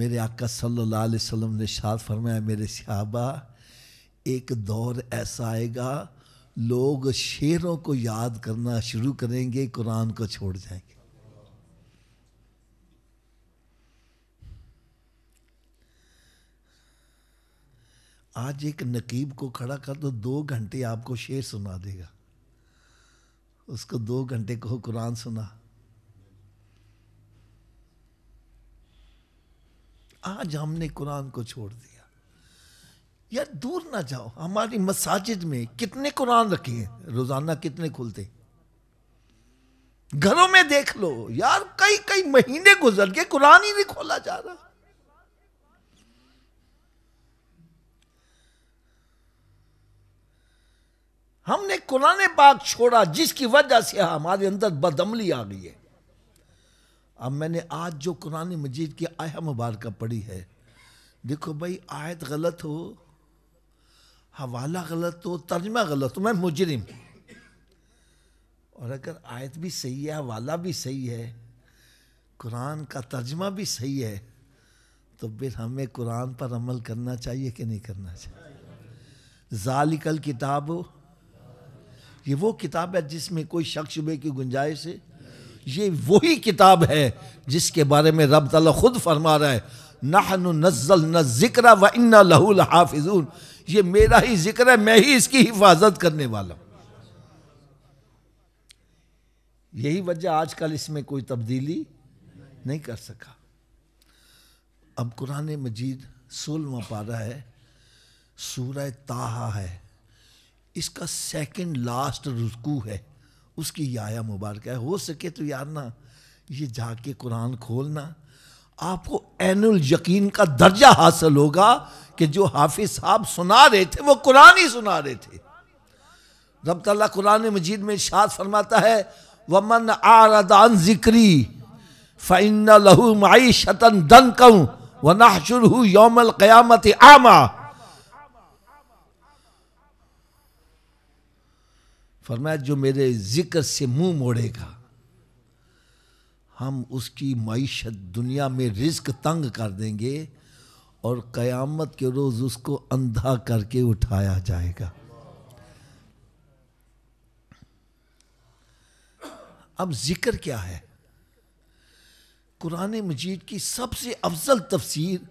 मेरे आका सल्लल्लाहु अलैहि वसल्लम ने शाद फरमाया मेरे सहाबा एक दौर ऐसा आएगा लोग शेरों को याद करना शुरू करेंगे कुरान को छोड़ जाएंगे आज एक नकीब को खड़ा कर दो दो घंटे आपको शेर सुना देगा उसको दो घंटे कहो कुरान सुना आज हमने कुरान को छोड़ दिया यार दूर ना जाओ हमारी मसाजिद में कितने कुरान रखे हैं रोजाना कितने खुलते घरों में देख लो यार कई कई महीने गुजर के कुरान ही नहीं खोला जा रहा हमने कुरान पाक छोड़ा जिसकी वजह से हमारे अंदर बदमली आ गई है अब मैंने आज जो कुरान मजीद की आय मुबारक पढ़ी है देखो भाई आयत गलत हो हवाला गलत हो तर्जमा गलत हो मैं मुजरिम और अगर आयत भी सही है हवाला भी सही है कुरान का तर्जमा भी सही है तो फिर हमें कुरान पर अमल करना चाहिए कि नहीं करना चाहिए जालिकल किताब ये वो किताब है जिसमें कोई शक शुबे की गुंजाइश है ये वही किताब है जिसके बारे में रब तला खुद फरमा रहा है नाहन नज़ल न जिक्र व इन्ना लहूल हाफिजून ये मेरा ही जिक्र है मैं ही इसकी हिफाजत करने वाला हूं यही वजह आजकल इसमें कोई तब्दीली नहीं कर सका अब कुरान मजीद सोलवा पारा है सूर ताहा है इसका सेकंड लास्ट रुकू है उसकी याया मुबारक है हो सके तो यार ना ये जाके कुरान खोलना आपको एनुल यकीन का दर्जा हासिल होगा कि जो हाफिज साहब सुना रहे थे वो कुरान ही सुना रहे थे रब तला कुरान मजीद में शाद फरमाता है वमन आरदान जिक्री फ़ैन लहू माई शतन दन कऊ व नाहशुर हूँ योमल क़यामत आमा फरमाया जो मेरे जिक्र से मुंह मोड़ेगा हम उसकी मीशत दुनिया में रिस्क तंग कर देंगे और क़यामत के रोज़ उसको अंधा करके उठाया जाएगा अब जिक्र क्या है कुरान मजीद की सबसे अफजल तफसीर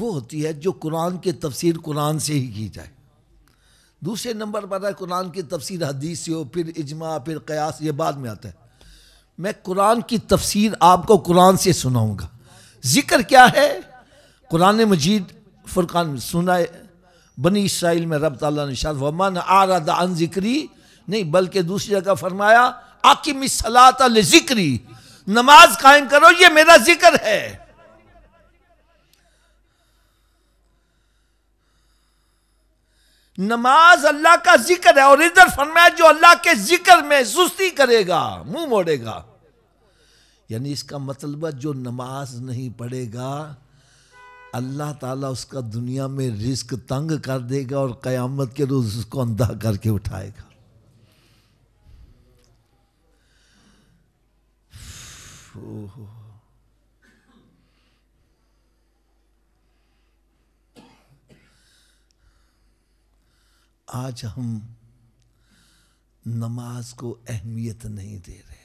वो होती है जो कुरान के तफसीर कुरान से ही की जाए दूसरे नंबर पर है कुरान की तफसीर हदीस हो फिर इजमा फिर कयास ये बाद में आता है मैं कुरान की तफसीर आपको कुरान से सुनाऊंगा ज़िक्र क्या है कुरान मजीद फुरकान सुनाए बनी इसराइल में रब ताला ने शाद वमन आरद अन जिक्री नहीं बल्कि दूसरी जगह फरमाया आकिम सलात जिक्री नमाज कायम करो ये मेरा जिक्र है नमाज अल्लाह का जिक्र है और इधर फरमाया जो अल्लाह के जिक्र में सुस्ती करेगा मुंह मोड़ेगा यानी इसका मतलब जो नमाज नहीं पढ़ेगा अल्लाह ताला उसका दुनिया में रिस्क तंग कर देगा और क़यामत के रोज़ उसको अंधा करके उठाएगा ओहो आज हम नमाज को अहमियत नहीं दे रहे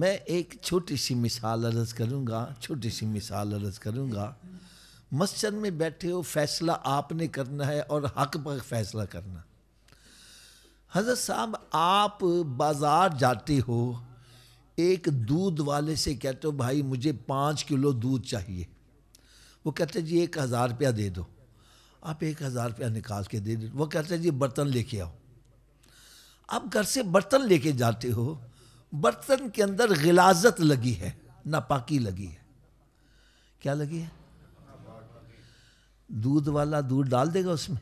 मैं एक छोटी सी मिसाल अर्ज करूंगा छोटी सी मिसाल अर्ज करूंगा मस्जिद में बैठे हो फैसला आपने करना है और हक पर फैसला करना हजरत साहब आप बाज़ार जाते हो एक दूध वाले से कहते हो भाई मुझे पाँच किलो दूध चाहिए वो कहते जी एक हज़ार रुपया दे दो आप एक हज़ार रुपया निकाल के दे वो कहते हैं जी बर्तन लेके आओ आप घर से बर्तन लेके जाते हो बर्तन के अंदर गिलाजत लगी है नापाकी लगी है क्या लगी है दूध वाला दूध डाल देगा उसमें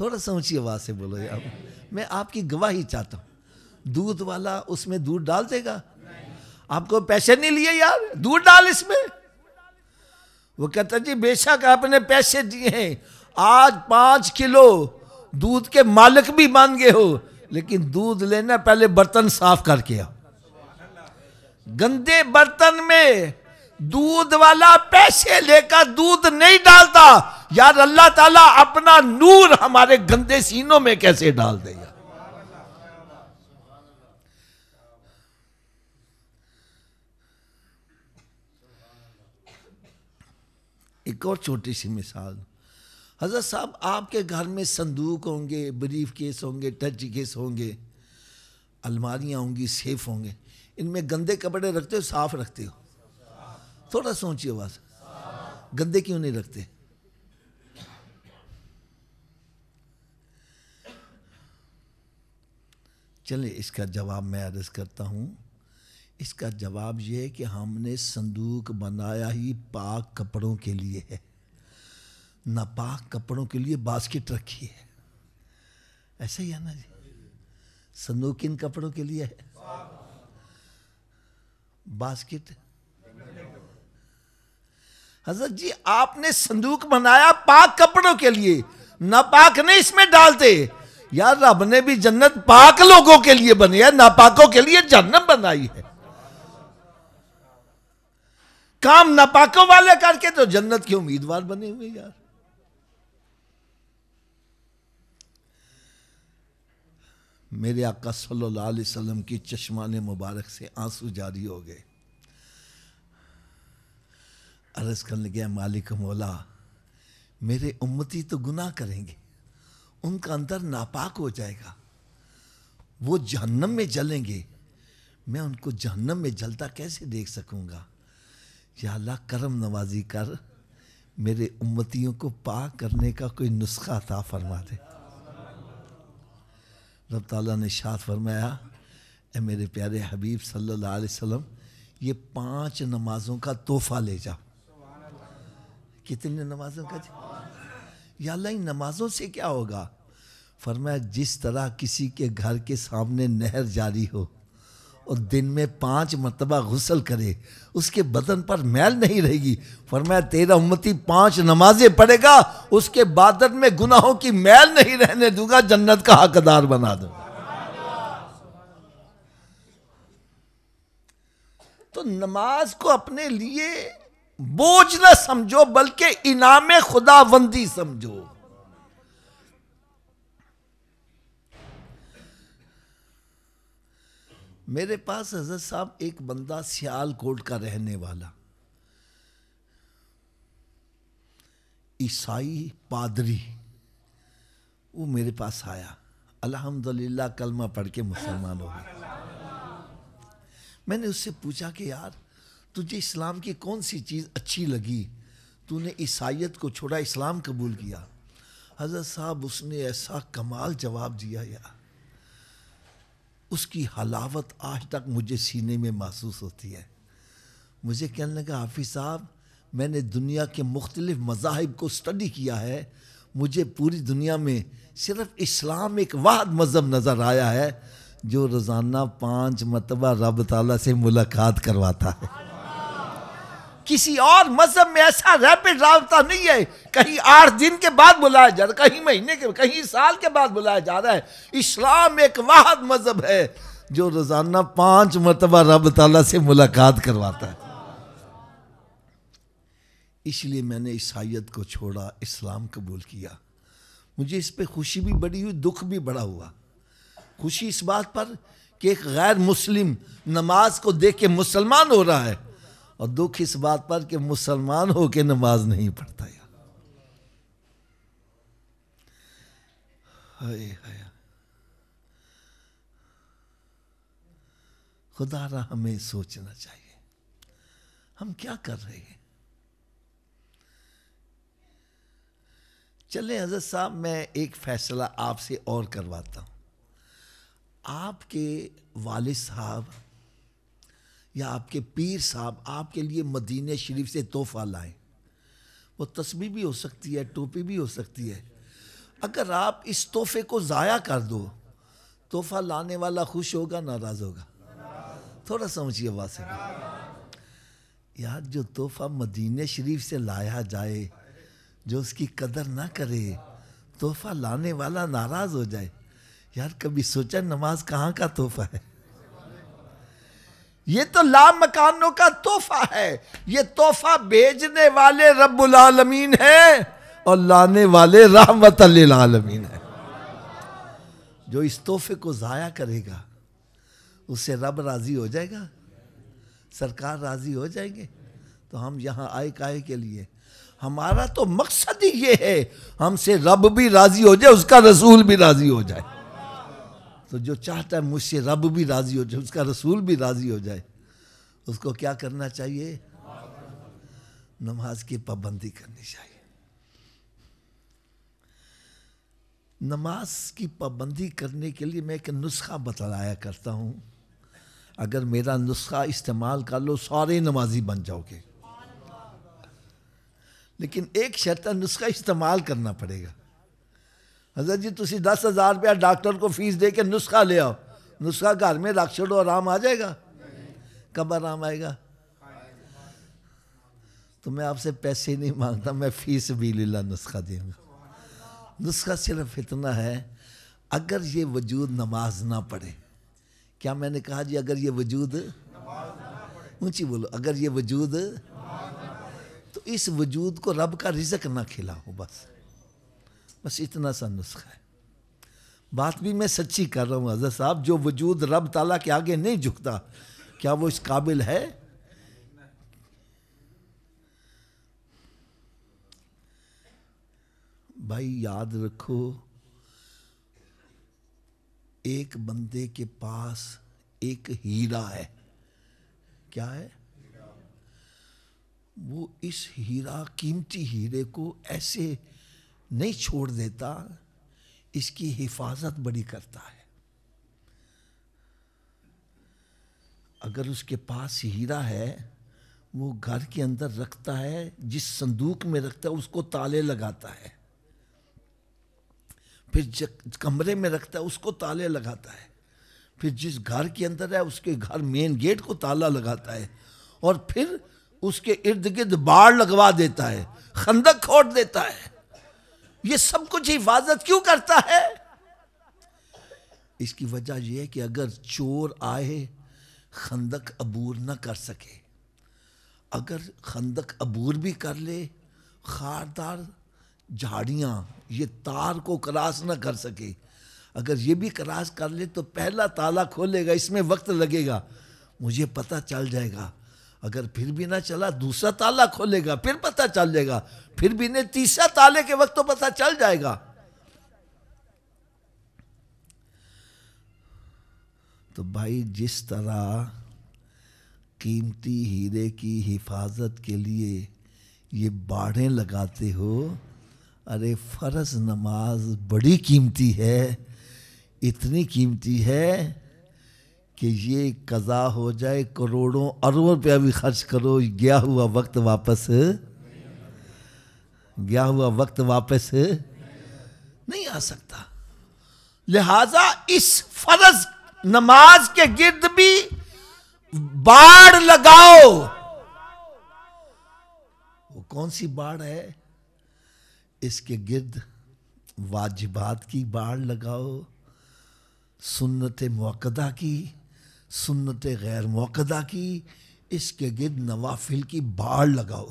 थोड़ा सा ऊंची आवाज़ से बोलो यार मैं आपकी गवाही चाहता हूँ दूध वाला उसमें दूध डाल देगा आपको पैसे नहीं लिए यार दूध डाल इसमें वो कहता जी बेशक आपने पैसे दिए हैं आज पाँच किलो दूध के मालिक भी मान गए हो लेकिन दूध लेना पहले बर्तन साफ करके आओ गंदे बर्तन में दूध वाला पैसे लेकर दूध नहीं डालता यार अल्लाह ताला अपना नूर हमारे गंदे सीनों में कैसे डाल देगा एक और छोटी सी मिसाल हजरत साहब आपके घर में संदूक होंगे ब्रीफ केस होंगे टच केस होंगे अलमारियाँ होंगी सेफ होंगे इनमें गंदे कपड़े रखते हो साफ रखते हो थोड़ा सोचिए बस गंदे क्यों नहीं रखते चले इसका जवाब मैं अर्ज करता हूँ इसका जवाब ये है कि हमने संदूक बनाया ही पाक कपड़ों के लिए है नापाक कपड़ों के लिए बास्केट रखी है ऐसा ही है ना जी संदूक किन कपड़ों के लिए है बास्केट हजरत जी आपने संदूक बनाया पाक कपड़ों के लिए नापाक नहीं इसमें डालते यार रब ने भी जन्नत पाक लोगों के लिए बनी है नापाकों के लिए जन्नत बनाई है काम नापाकों वाले करके तो जन्नत के उम्मीदवार बने हुए यार मेरे आका सल्लल्लाहु अलैहि वसल्लम की चश्मान मुबारक से आंसू जारी हो गए अर्ज कर गया मालिक मौला मेरे उम्मती तो गुनाह करेंगे उनका अंदर नापाक हो जाएगा वो जहन्नम में जलेंगे मैं उनको जहन्नम में जलता कैसे देख सकूंगा या अल्लाह करम नवाजी कर मेरे उम्मतियों को पा करने का कोई नुस्खा था फरमा दे रब ताला ने शाद फरमाया ए मेरे प्यारे हबीब सल्लल्लाहु अलैहि वसल्लम ये पांच नमाजों का तोहफा ले जा कितने नमाजों का जी या अल्लाह इन नमाजों से क्या होगा फरमाया जिस तरह किसी के घर के सामने नहर जारी हो और दिन में पांच मरतबा गुसल करे उसके बदन पर मैल नहीं रहेगी फरमाया तेरा उम्मती पांच नमाजें पढ़ेगा उसके बादन में गुनाहों की मैल नहीं रहने दूंगा जन्नत का हकदार बना दो तो नमाज को अपने लिए बोझ ना समझो बल्कि इनाम खुदाबंदी समझो मेरे पास हजरत साहब एक बंदा सियालकोट का रहने वाला ईसाई पादरी वो मेरे पास आया अल्हम्दुलिल्लाह कलमा पढ़ के मुसलमान हो गया मैंने उससे पूछा कि यार तुझे इस्लाम की कौन सी चीज़ अच्छी लगी तूने ईसाइत को छोड़ा इस्लाम कबूल किया हज़रत साहब उसने ऐसा कमाल जवाब दिया यार उसकी हलावत आज तक मुझे सीने में महसूस होती है मुझे कहने लगा हाफिज़ साहब मैंने दुनिया के मुख्तलिफ़ मजाहब को स्टडी किया है मुझे पूरी दुनिया में सिर्फ इस्लाम एक वाद मज़हब नज़र आया है जो रोज़ाना पाँच मरतबा रब तला से मुलाकात करवाता है किसी और मजहब में ऐसा रैपिड रहा नहीं है कहीं आठ दिन के बाद बुलाया जा रहा है कहीं महीने के कहीं साल के बाद बुलाया जा रहा है इस्लाम एक वाहद मजहब है जो रोजाना पांच मरतबा रब तला से मुलाकात करवाता है इसलिए मैंने ईसाइत को छोड़ा इस्लाम कबूल किया मुझे इस पर खुशी भी बड़ी हुई दुख भी बड़ा हुआ खुशी इस बात पर कि एक गैर मुस्लिम नमाज को देख के मुसलमान हो रहा है और दुख इस बात पर कि मुसलमान होके नमाज नहीं पढ़ता यार हाय हाय खुदा रहा हमें सोचना चाहिए हम क्या कर रहे हैं चले हजरत साहब मैं एक फैसला आपसे और करवाता हूं आपके वालिद साहब या आपके पीर साहब आपके लिए मदीने शरीफ से तोहफा लाएं वो तस्बी भी हो सकती है टोपी भी हो सकती है अगर आप इस तोहफे को ज़ाया कर दो तोहफा लाने वाला खुश होगा नाराज़ होगा थोड़ा समझिए बात से यार जो तोहफा मदीने शरीफ से लाया जाए जो उसकी कदर ना करे तोहफा लाने वाला नाराज़ हो जाए यार कभी सोचा नमाज कहाँ का तोहफा है ये तो ला मकानों का तोहफा है ये तोहफा भेजने वाले रब्बुल आलमीन है और लाने वाले रहमत आलमीन है जो इस तोहफे को ज़ाया करेगा उससे रब राज़ी हो जाएगा सरकार राज़ी हो जाएंगे तो हम यहाँ आए काए के लिए हमारा तो मकसद ही ये है हमसे रब भी राज़ी हो जाए उसका रसूल भी राज़ी हो जाए तो जो चाहता है मुझसे रब भी राज़ी हो जाए उसका रसूल भी राज़ी हो जाए उसको क्या करना चाहिए नमाज की पाबंदी करनी चाहिए नमाज की पाबंदी करने के लिए मैं एक नुस्खा बतलाया करता हूँ अगर मेरा नुस्खा इस्तेमाल कर लो सारे नमाजी बन जाओगे लेकिन एक शर्त नुस्खा इस्तेमाल करना पड़ेगा हजरत जी तुम दस हज़ार रुपया डॉक्टर को फीस दे के नुस्खा ले आओ नुस्खा घर में रख छोड़ो आराम आ जाएगा कब आराम आएगा तो मैं आपसे पैसे नहीं मांगता मैं फीस भी लीला नुस्खा दूंगा नुस्खा सिर्फ इतना है अगर ये वजूद नमाज ना पढ़े क्या मैंने कहा जी अगर ये वजूद ऊंची बोलो अगर ये वजूद तो इस वजूद को रब का रिजक ना खिलाओ बस बस इतना सा नुस्खा है बात भी मैं सच्ची कर रहा हूँ हजरत साहब जो वजूद रब ताला के आगे नहीं झुकता क्या वो इस काबिल है भाई याद रखो एक बंदे के पास एक हीरा है क्या है वो इस हीरा कीमती हीरे को ऐसे नहीं छोड़ देता इसकी हिफाजत बड़ी करता है अगर उसके पास हीरा है वो घर के अंदर रखता है जिस संदूक में रखता है उसको ताले लगाता है फिर जब कमरे में रखता है उसको ताले लगाता है फिर जिस घर के अंदर है उसके घर मेन गेट को ताला लगाता है और फिर उसके इर्द गिर्द बाढ़ लगवा देता है खंदक खोद देता है ये सब कुछ हिफाजत क्यों करता है इसकी वजह यह है कि अगर चोर आए खंदक अबूर ना कर सके अगर खंदक अबूर भी कर ले खारदार झाड़ियाँ ये तार को क्रास ना कर सके अगर ये भी क्रास कर ले तो पहला ताला खोलेगा इसमें वक्त लगेगा मुझे पता चल जाएगा अगर फिर भी ना चला दूसरा ताला खोलेगा फिर पता चल जाएगा फिर भी नहीं तीसरा ताले के वक्त तो पता चल जाएगा तो भाई जिस तरह कीमती हीरे की हिफाजत के लिए ये बाढ़े लगाते हो अरे फ़र्ज नमाज बड़ी कीमती है इतनी कीमती है कि ये कज़ा हो जाए करोड़ों अरबों रुपया भी खर्च करो गया हुआ वक्त वापस गया हुआ वक्त वापस नहीं आ सकता लिहाजा इस फर्ज नमाज के गिर्द भी बाढ़ लगाओ वो कौन सी बाढ़ है इसके गिर्द वाजिबात की बाढ़ लगाओ सुन्नत मौकदा की सुन्नत गैर मौकदा की इसके गिर्द नवाफिल की बाढ़ लगाओ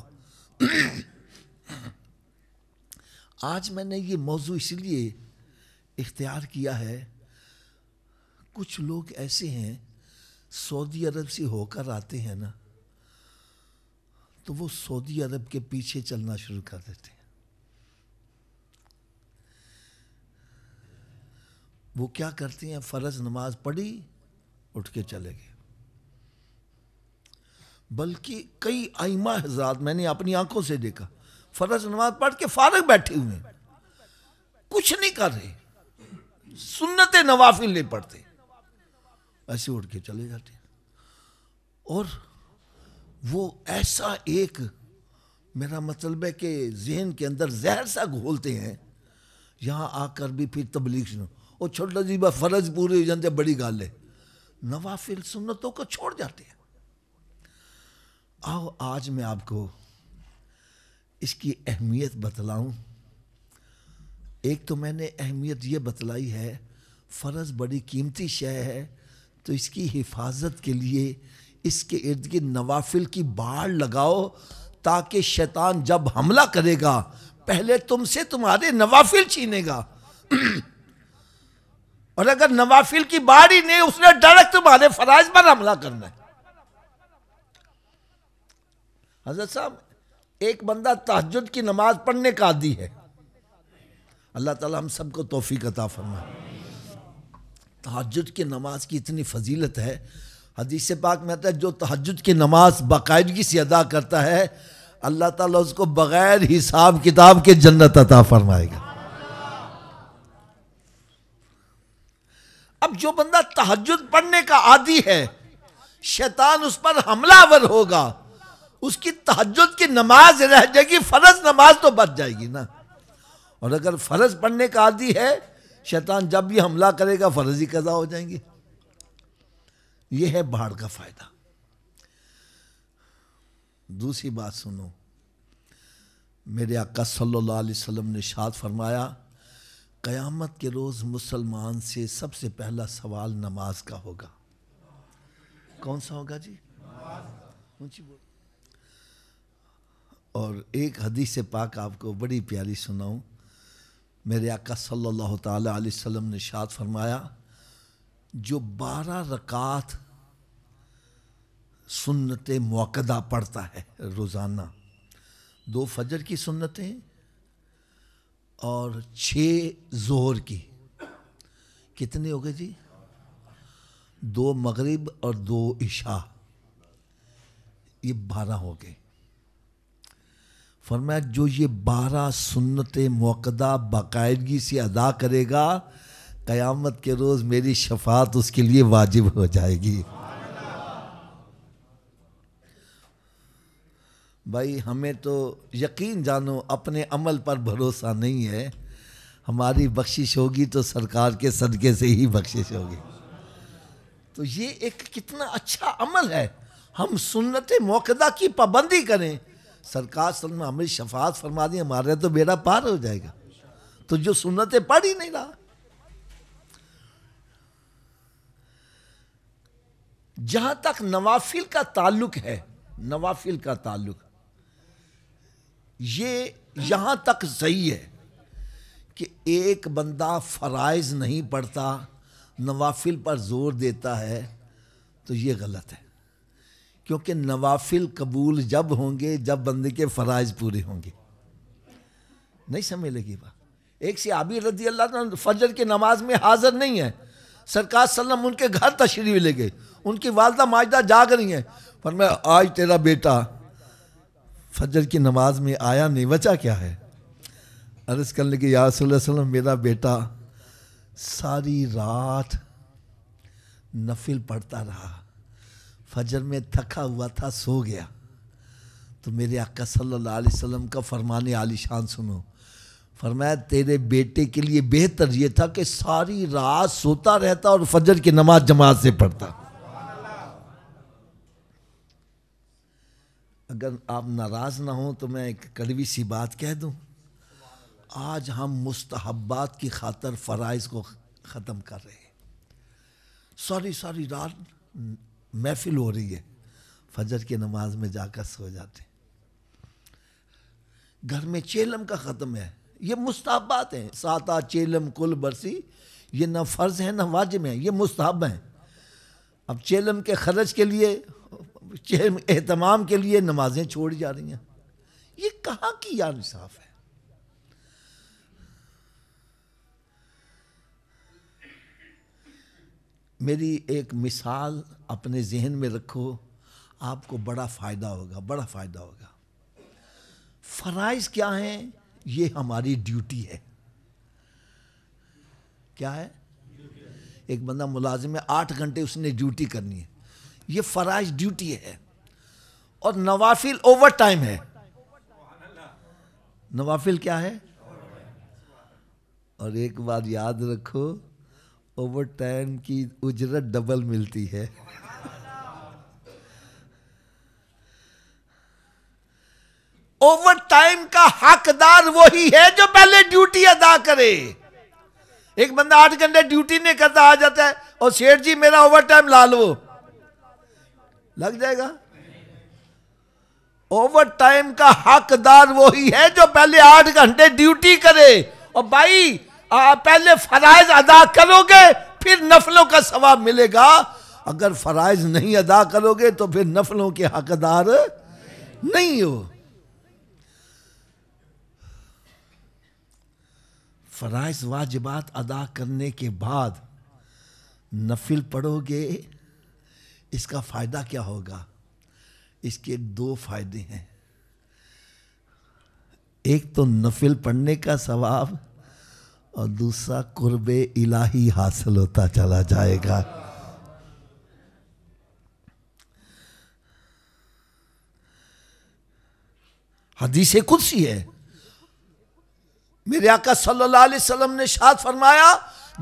आज मैंने ये मौजू इसलिए इख्तियार किया है कुछ लोग ऐसे हैं सऊदी अरब से होकर आते हैं ना तो वो सऊदी अरब के पीछे चलना शुरू कर देते हैं वो क्या करते हैं फ़र्ज़ नमाज पढ़ी उठ के चले गए बल्कि कई आईमा हजरात मैंने अपनी आंखों से देखा फर्ज नमाज पढ़ के फारग बैठे हुए कुछ नहीं कर रहे सुन्नते नवाफिल नहीं पढ़ते ऐसे उठ के चले जाते और वो ऐसा एक मेरा मतलब है कि जहन के अंदर जहर सा घोलते हैं यहाँ आकर भी फिर तबलीग सुनो और छोटा जी बस फर्ज पूरे हो जाते बड़ी गाल है नवाफिल सुन्नतों को छोड़ जाते हैं आओ आज मैं आपको इसकी अहमियत बतलाऊं एक तो मैंने अहमियत ये बतलाई है फ़र्ज़ बड़ी कीमती शय है तो इसकी हिफाजत के लिए इसके इर्द गिर्द नवाफिल की बाढ़ लगाओ ताकि शैतान जब हमला करेगा पहले तुमसे तुम्हारे नवाफिल छीनेगा और अगर नवाफिल की बाढ़ नहीं उसने डायरेक्ट तुम्हारे फराज पर हमला करना है हजरत साहब एक बंदा तहजद की नमाज पढ़ने का आदि है अल्लाह ताला हम सबको तोहफी अता फरमाए तहजद की नमाज की इतनी फजीलत है हदीस पाक में आता है जो तहजद की नमाज बाकायदगी से अदा करता है अल्लाह ताला उसको बग़ैर हिसाब किताब के जन्नत अता फरमाएगा अब जो बंदा तहजद पढ़ने का आदि है शैतान उस पर हमलावर होगा उसकी तहजद की नमाज रह जाएगी फर्ज नमाज तो बच जाएगी ना और अगर फर्ज पढ़ने का आदि है शैतान जब भी हमला करेगा फर्जी कजा हो जाएंगे यह है बाढ़ का फायदा दूसरी बात सुनो मेरे आका सल्लल्लाहु अलैहि वसल्लम ने शाद फरमाया क़यामत के रोज़ मुसलमान से सबसे पहला सवाल नमाज का होगा कौन सा होगा जी ऊँची बोल और एक हदीस पाक आपको बड़ी प्यारी सुनाऊँ मेरे आका सल्लल्लाहु अलैहि वसल्लम ने शाद फरमाया जो बारह रकात सुन्नत मौकदा पड़ता है रोज़ाना दो फजर की सुन्नतें और छः जोहर की कितने हो गए जी दो मगरिब और दो इशा ये बारह हो गए फरमाया जो ये बारह सुन्नत मौकदा बाकायदगी से अदा करेगा क़यामत के रोज़ मेरी शफात उसके लिए वाजिब हो जाएगी भाई हमें तो यकीन जानो अपने अमल पर भरोसा नहीं है हमारी बख्शिश होगी तो सरकार के सदक़े से ही बख्शिश होगी तो ये एक कितना अच्छा अमल है हम सुन्नत मौकदा की पाबंदी करें सरकार सलम हमें शफात फरमा दी हमारे तो बेड़ा पार हो जाएगा तो जो सुन्नत पढ़ ही नहीं रहा जहाँ तक नवाफिल का ताल्लुक है नवाफिल का ताल्लुक ये यहाँ तक सही है कि एक बंदा फ़राइज़ नहीं पढ़ता नवाफिल पर जोर देता है तो ये गलत है क्योंकि नवाफिल कबूल जब होंगे जब बंदे के फ़राइज़ पूरे होंगे नहीं समझ लगी बात एक से आबी रदी अल्लाह फजर की नमाज में हाजिर नहीं है सरकार सल्लम उनके घर तशरीफ ले गए उनकी वालदा माजदा जाग रही हैं पर मैं आज तेरा बेटा फजर की नमाज में आया नहीं बचा क्या है अर्ज़ करने की यासलम मेरा बेटा सारी रात नफिल पढ़ता रहा फजर में थका हुआ था सो गया तो मेरे अक्का सल्लल्लाहु अलैहि वसल्लम का फरमान आलिशान सुनो फरमाया तेरे बेटे के लिए बेहतर ये था कि सारी रात सोता रहता और फजर की नमाज जमात से पढ़ता अगर आप नाराज़ ना हो तो मैं एक कड़वी सी बात कह दूं आज हम मुस्तहबात की खातर फ़राइज़ को ख़त्म कर रहे हैं सॉरी सॉरी रात महफिल हो रही है फजर की नमाज में जाकर सो जाते घर में चेलम का ख़त्म है ये मुस्तहबात हैं साता चेलम कुल बरसी ये ना फ़र्ज़ है ना वाजिब है ये मुस्तहब हैं अब चेलम के खर्च के लिए एहतमाम के लिए नमाजें छोड़ जा रही हैं ये कहाँ की यार इंसाफ है मेरी एक मिसाल अपने जहन में रखो आपको बड़ा फ़ायदा होगा बड़ा फ़ायदा होगा फराइज क्या हैं ये हमारी ड्यूटी है क्या है एक बंदा मुलाजिम है आठ घंटे उसने ड्यूटी करनी है ये फ़राज ड्यूटी है और नवाफिल ओवर टाइम है नवाफिल क्या है और एक बात याद रखो ओवर टाइम की उजरत डबल मिलती है ओवर टाइम का हकदार वही है जो पहले ड्यूटी अदा करे एक बंदा आठ घंटे ड्यूटी नहीं करता आ जाता है और सेठ जी मेरा ओवर टाइम ला लो लग जाएगा ओवर टाइम का हकदार वही है जो पहले आठ घंटे ड्यूटी करे और भाई आ, पहले फराइज अदा करोगे फिर नफलों का सवाब मिलेगा अगर फराइज नहीं अदा करोगे तो फिर नफलों के हकदार नहीं हो फराइज वाजिबात अदा करने के बाद नफिल पढ़ोगे इसका फ़ायदा क्या होगा इसके दो फायदे हैं एक तो नफिल पढ़ने का सवाब और दूसरा कुर्ब इलाही हासिल होता चला जाएगा हदीस कुर्सी है मेरे आका सल्लल्लाहु अलैहि वसल्लम ने शाद फरमाया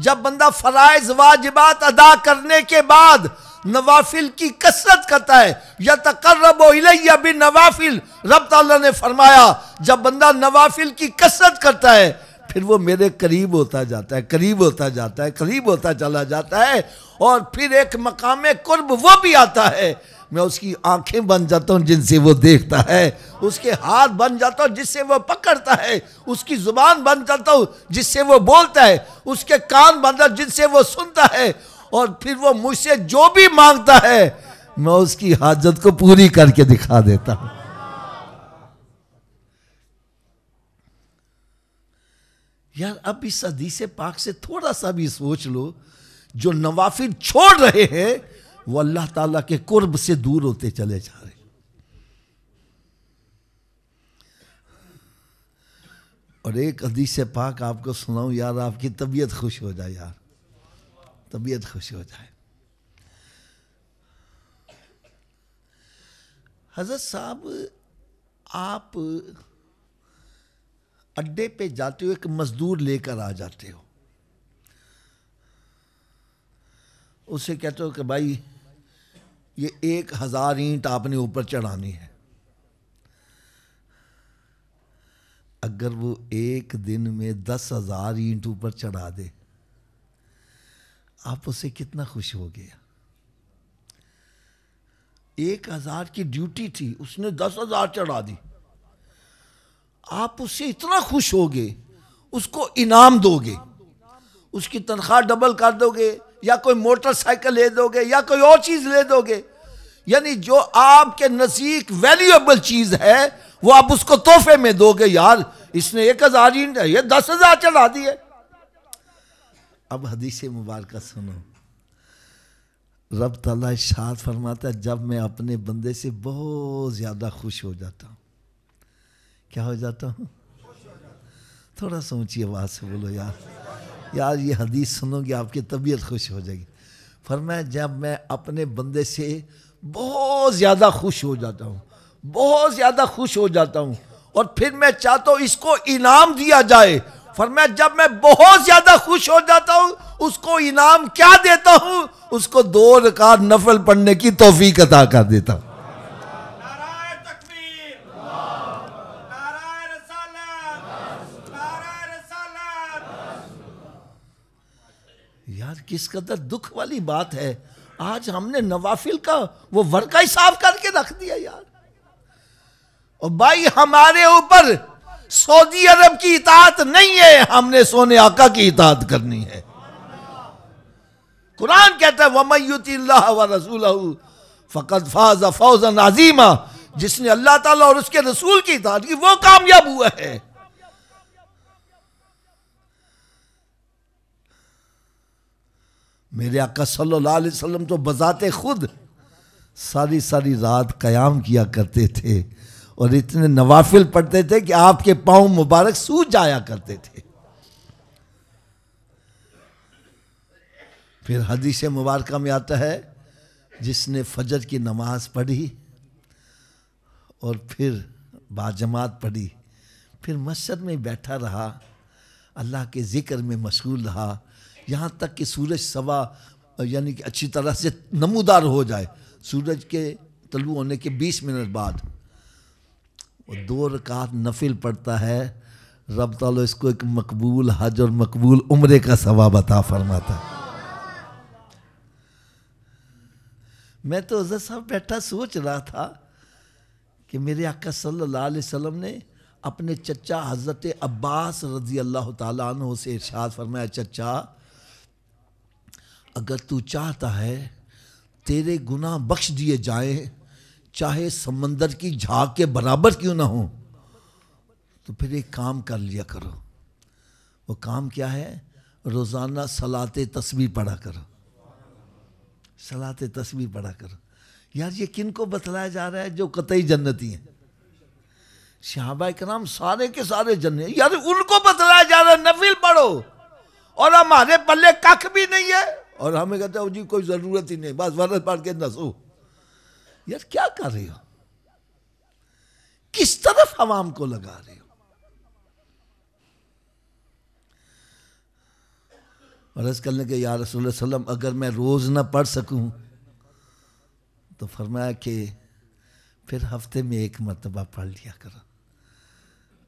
जब बंदा फराइज वाजिबात अदा करने के बाद नवाफिल की कसरत करता है या तकर्रब या भी नवाफिल रब ताला ने फरमाया जब बंदा नवाफिल की कसरत करता है फिर वो मेरे करीब होता जाता है करीब होता जाता है करीब होता चला जाता है और फिर एक मकाम कुर्ब वो भी आता है मैं उसकी आंखें बन जाता हूँ जिनसे वो देखता है उसके हाथ बन जाता हूँ जिससे वो पकड़ता है उसकी ज़ुबान बन जाता हूँ जिससे वो बोलता है उसके कान बन जाता जिनसे वो सुनता है और फिर वो मुझसे जो भी मांगता है मैं उसकी हाजत को पूरी करके दिखा देता हूं यार अब इस से पाक से थोड़ा सा भी सोच लो जो नवाफिर छोड़ रहे हैं वो अल्लाह ताला के कुर्ब से दूर होते चले जा रहे और एक हदीस पाक आपको सुनाऊं यार आपकी तबीयत खुश हो जाए यार तबीयत खुश हो जाए हजरत साहब आप अड्डे पे जाते हो एक मजदूर लेकर आ जाते हो उसे कहते हो कि भाई ये एक हज़ार ईंट आपने ऊपर चढ़ानी है अगर वो एक दिन में दस हज़ार ईंट ऊपर चढ़ा दे आप उससे कितना खुश हो गया एक हजार की ड्यूटी थी उसने दस हजार चढ़ा दी आप उससे इतना खुश होगे उसको इनाम दोगे उसकी तनख्वाह डबल कर दोगे या कोई मोटरसाइकिल ले दोगे या कोई और चीज़ ले दोगे यानी जो आपके नज़दीक वैल्यूएबल चीज़ है वो आप उसको तोहफे में दोगे यार इसने एक हज़ार ही ये दस हज़ार चढ़ा दिए अब हदीस मुबारक सुनो रब तला शाद फरमाता जब मैं अपने बंदे से बहुत ज़्यादा खुश हो जाता हूँ क्या हो जाता हूँ थोड़ा सोचिए बात से बोलो यार यार ये हदीस सुनोगे आपकी तबीयत खुश हो जाएगी फरमाया जब मैं अपने बंदे से बहुत ज़्यादा खुश हो जाता हूँ बहुत ज़्यादा खुश हो जाता हूँ और फिर मैं चाहता हूँ इसको इनाम दिया जाए फरमाया जब मैं बहुत ज्यादा खुश हो जाता हूं उसको इनाम क्या देता हूं उसको दो रकात नफल पढ़ने की तोफीक अता कर देता हूं यार किस कदर दुख वाली बात है आज हमने नवाफिल का वो वर्का ही साफ करके रख दिया यार और भाई हमारे ऊपर सऊदी अरब की इतात नहीं है हमने सोने आका की इतात करनी है कुरान कहता है व रसूल फ़कत फाज फौज नाजीमा जिसने अल्लाह ताला और उसके रसूल की इतात की वो कामयाब हुआ है मेरे आका सल्लल्लाहु अलैहि वसल्लम तो बजाते खुद सारी सारी रात कयाम किया करते थे और इतने नवाफिल पढ़ते थे कि आपके पाँव मुबारक सूज जाया करते थे फिर हदीस मुबारक में आता है जिसने फजर की नमाज पढ़ी और फिर बाजमात पढ़ी फिर मस्जिद में बैठा रहा अल्लाह के ज़िक्र में मशगूल रहा यहाँ तक कि सूरज सवा यानी कि अच्छी तरह से नमूदार हो जाए सूरज के तलु होने के 20 मिनट बाद और दो रकात नफिल पड़ता है रब तालो इसको एक मकबूल हज और मकबूल उम्र का सवाब अता फरमाता मैं तो हजरत साहब बैठा सोच रहा था कि मेरे आका सल्लल्लाहु अलैहि वसल्लम ने अपने चचा हज़रत अब्बास रजी अल्लाह तु से इर्शाद फरमाया चचा अगर तू चाहता है तेरे गुनाह बख्श दिए जाएं चाहे समंदर की झाग के बराबर क्यों ना हो तो फिर एक काम कर लिया करो वो काम क्या है रोज़ाना सलाते तस्वीर पढ़ा करो सलाते तस्वीर पढ़ा करो यार ये किन को बतलाया जा रहा है जो कतई जन्नती हैं शहाबा कराम सारे के सारे जन्नत यार उनको बतलाया जा रहा है नफिल पढ़ो और हमारे पल्ले कख भी नहीं है और हमें कहते हो जी कोई ज़रूरत ही नहीं बस वरत पढ़ के नसो यार क्या कर रहे हो किस तरफ आवाम को लगा रहे हो अर्ज करने के यार रसूल अगर मैं रोज़ ना पढ़ सकूं तो फरमाया कि फिर हफ्ते में एक मरतबा पढ़ लिया करो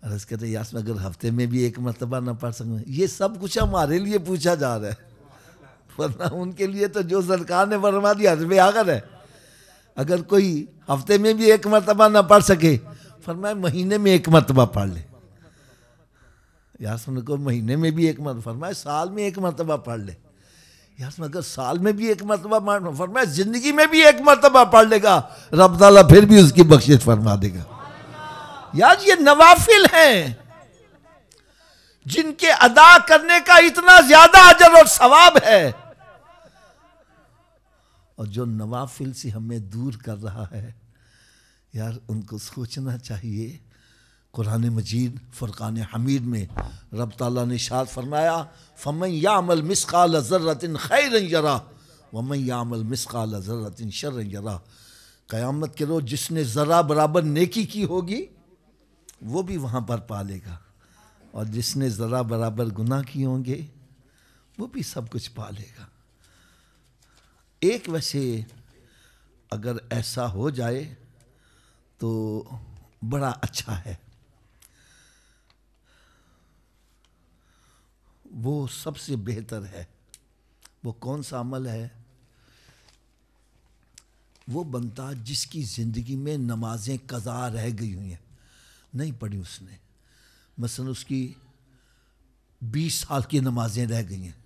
अर्ज कहते यार अगर हफ्ते में भी एक मरतबा ना पढ़ सकूं ये सब कुछ हमारे लिए पूछा जा रहा है वरना उनके लिए तो जो सरकार ने फरमा दिया हजब आगर है अगर कोई हफ्ते में भी एक मरतबा ना पढ़ सके फरमाए महीने में एक मरतबा पढ़ ले यासमिन को महीने में भी एक मरतबा फरमाए साल में एक मरतबा पढ़ ले यासमिन अगर साल में भी एक मरतबा फरमाए ज़िंदगी में भी एक मरतबा पढ़ लेगा रब ताला फिर भी उसकी बख्शिश फरमा देगा यार ये नवाफिल हैं जिनके अदा करने का इतना ज़्यादा अजर और सवाब है और जो नवाफिल से हमें दूर कर रहा है यार उनको सोचना चाहिए कुरान मजीद फ़ुरक़ान हमीद में रब ताला ने शाद फरमाया फ़मन यामल मिसकाल ज़र्रतिन खैर जरा वमन यामल मिसकाल ज़र्रतिन शर जरा क़यामत के रोज़ जिसने ज़रा बराबर नेकी की होगी वो भी वहाँ पर पा लेगा और जिसने ज़रा बराबर गुनाह किए होंगे वो भी सब कुछ पा लेगा एक वैसे अगर ऐसा हो जाए तो बड़ा अच्छा है वो सबसे बेहतर है वो कौन सा अमल है वो बनता जिसकी ज़िंदगी में नमाजें कज़ा रह गई हुई हैं नहीं पढ़ी उसने मसलन उसकी बीस साल की नमाजें रह गई हैं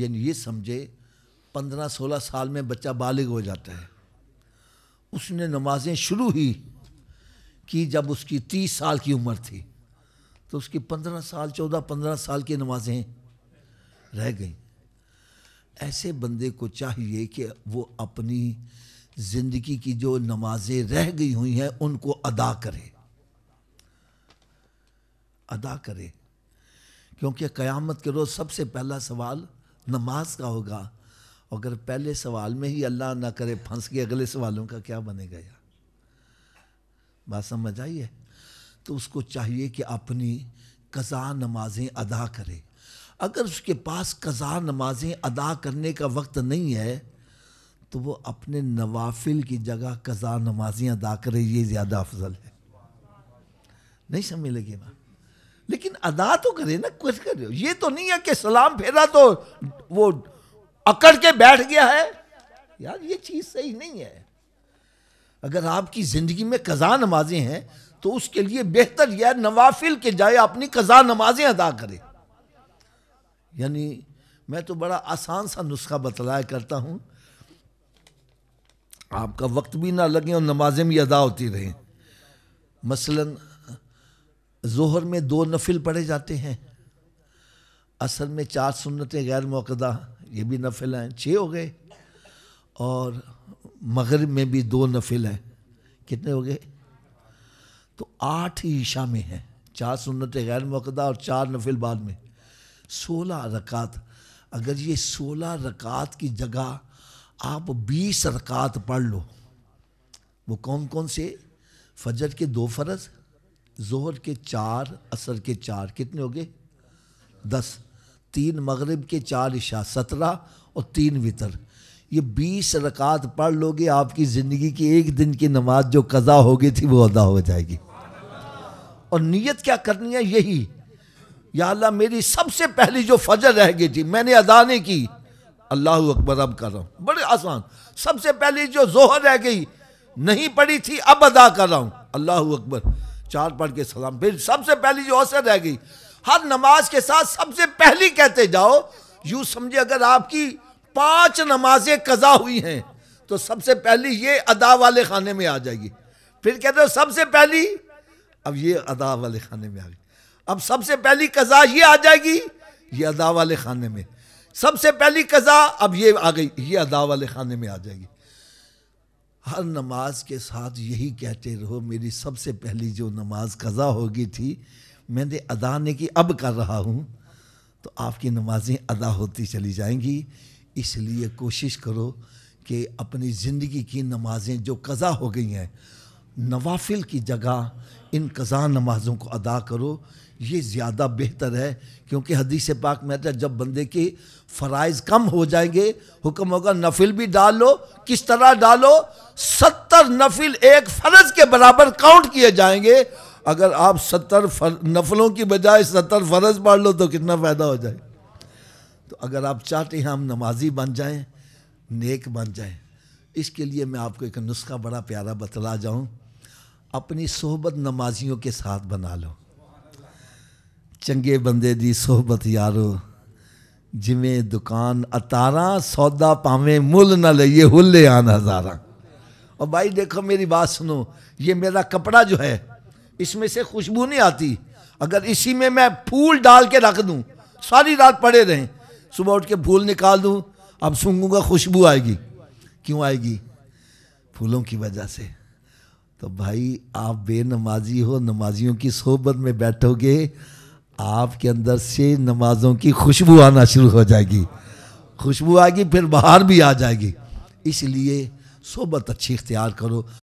यानी ये समझे पंद्रह सोलह साल में बच्चा बालिग हो जाता है उसने नमाजें शुरू ही की जब उसकी तीस साल की उम्र थी तो उसकी पंद्रह साल चौदह पंद्रह साल की नमाजें रह गई ऐसे बंदे को चाहिए कि वो अपनी ज़िंदगी की जो नमाजें रह गई हुई हैं उनको अदा करे अदा करे क्योंकि क़यामत के रोज़ सबसे पहला सवाल नमाज का होगा अगर पहले सवाल में ही अल्लाह ना करे फंस के अगले सवालों का क्या बनेगा यार बात समझ आई है तो उसको चाहिए कि अपनी कज़ा नमाजें अदा करे अगर उसके पास कज़ा नमाजें अदा करने का वक्त नहीं है तो वो अपने नवाफिल की जगह कज़ा नमाजें अदा करे ये ज़्यादा अफजल है नहीं समझ लगे ना लेकिन अदा तो करे ना कुछ करे ये तो नहीं है कि सलाम फेरा तो वो अकड़ के बैठ गया है यार ये चीज़ सही नहीं है अगर आपकी ज़िंदगी में कज़ा नमाजें हैं तो उसके लिए बेहतर यह नवाफिल के जाए अपनी कज़ा नमाजें अदा करें यानी मैं तो बड़ा आसान सा नुस्खा बतलाया करता हूँ आपका वक्त भी ना लगे और नमाजें भी अदा होती रहें मसलन जोहर में दो नफिल पढ़े जाते हैं असल में चार सुन्नतें गैर मौकदा ये भी नफिल हैं छः हो गए और मगरब में भी दो नफिल हैं कितने हो गए तो आठ ईशा में हैं चार सुन्नत गैर मकदा और चार नफिल बाद में सोलह रकात अगर ये सोलह रकात की जगह आप बीस रकात पढ़ लो वो कौन कौन से फजर के दो फ़र्ज़ जोहर के चार असर के चार कितने हो गए दस तीन मगरब के चार इशा सत्रह और तीन वितर ये बीस रकात पढ़ लोगे आपकी ज़िंदगी की एक दिन की नमाज जो कज़ा हो गई थी वो अदा हो जाएगी और नीयत क्या करनी है यही या अल्लाह मेरी सबसे पहली जो फजर रह गई थी मैंने अदा नहीं की अल्लाह अकबर अब कर रहा हूँ बड़े आसान सबसे पहली जो जोहर रह गई नहीं पड़ी थी अब अदा कर रहा हूँ अल्लाह अकबर चार पढ़ के सलाम फिर सबसे पहली जो असर रह गई हर नमाज के साथ सबसे पहली कहते जाओ यूं समझे अगर आपकी पांच नमाजें कज़ा हुई हैं तो सबसे पहली ये अदा वाले खाने में आ जाएगी फिर कहते हो सबसे पहली अब ये अदा वाले खाने में आ गई अब सबसे पहली कज़ा ये आ जाएगी ये अदा वाले खाने में सबसे पहली कज़ा अब ये आ गई ये अदा वाले खाने में आ जाएगी हर नमाज के साथ यही कहते रहो मेरी सबसे पहली जो नमाज कज़ा होगी थी मैंने अदा ने की अब कर रहा हूँ तो आपकी नमाज़ें अदा होती चली जाएंगी इसलिए कोशिश करो कि अपनी ज़िंदगी की नमाज़ें जो कज़ा हो गई हैं नवाफिल की जगह इन कज़ा नमाज़ों को अदा करो ये ज़्यादा बेहतर है क्योंकि हदीस पाक में आता जब बंदे के फ़राइज कम हो जाएंगे हुक्म होगा नफिल भी डाल लो किस तरह डालो सत्तर नफिल एक फ़र्ज के बराबर काउंट किए जाएंगे अगर आप सत्तर फर, नफलों की बजाय सत्तर फर्ज पढ़ लो तो कितना फ़ायदा हो जाए तो अगर आप चाहते हैं हम नमाजी बन जाएं नेक बन जाएं इसके लिए मैं आपको एक नुस्खा बड़ा प्यारा बतला जाऊं अपनी सोहबत नमाजियों के साथ बना लो चंगे बंदे दी सोहबत यारो जिमें दुकान अतारा सौदा पावे मुल न ले ये हुल्ले आन हजारा और भाई देखो मेरी बात सुनो ये मेरा कपड़ा जो है इसमें से खुशबू नहीं आती अगर इसी में मैं फूल डाल के रख दूँ सारी रात पड़े रहें सुबह उठ के फूल निकाल दूँ अब सूंघूंगा खुशबू आएगी क्यों आएगी फूलों की वजह से तो भाई आप बेनमाजी हो नमाजियों की सोबत में बैठोगे आपके अंदर से नमाजों की खुशबू आना शुरू हो जाएगी खुशबू आएगी फिर बाहर भी आ जाएगी इसलिए सोबत अच्छी इख्तियार करो